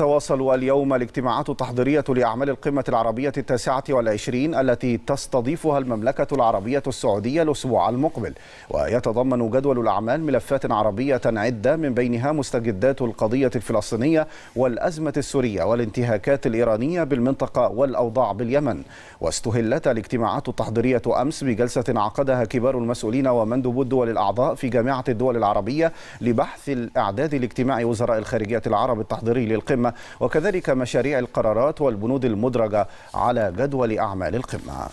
تواصل اليوم الاجتماعات التحضيرية لأعمال القمة العربية التاسعة والعشرين التي تستضيفها المملكة العربية السعودية الأسبوع المقبل ويتضمن جدول الأعمال ملفات عربية عدة من بينها مستجدات القضية الفلسطينية والأزمة السورية والانتهاكات الإيرانية بالمنطقة والأوضاع باليمن واستهلت الاجتماعات التحضيرية أمس بجلسة عقدها كبار المسؤولين ومندوب الدول الأعضاء في جامعة الدول العربية لبحث الإعداد لاجتماع وزراء الخارجية العرب التحضيري للقمة وكذلك مشاريع القرارات والبنود المدرجة على جدول أعمال القمة